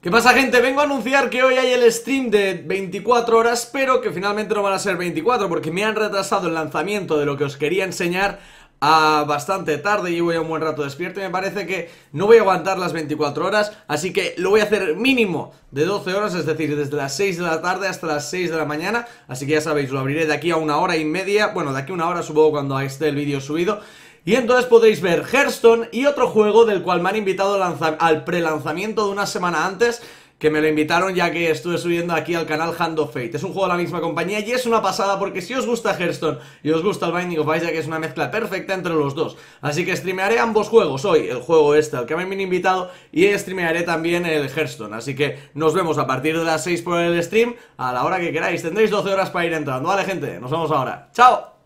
¿Qué pasa gente? Vengo a anunciar que hoy hay el stream de 24 horas, pero que finalmente no van a ser 24 porque me han retrasado el lanzamiento de lo que os quería enseñar a bastante tarde, y voy a un buen rato despierto y me parece que no voy a aguantar las 24 horas, así que lo voy a hacer mínimo de 12 horas, es decir, desde las 6 de la tarde hasta las 6 de la mañana, así que ya sabéis, lo abriré de aquí a una hora y media, bueno, de aquí a una hora supongo cuando esté el vídeo subido y entonces podéis ver Hearthstone y otro juego del cual me han invitado al prelanzamiento de una semana antes que me lo invitaron ya que estuve subiendo aquí al canal Hand of Fate. Es un juego de la misma compañía y es una pasada porque si os gusta Hearthstone y os gusta el Binding of que es una mezcla perfecta entre los dos. Así que streamearé ambos juegos hoy, el juego este al que me han invitado y streamearé también el Hearthstone. Así que nos vemos a partir de las 6 por el stream a la hora que queráis. Tendréis 12 horas para ir entrando. Vale gente, nos vemos ahora. ¡Chao!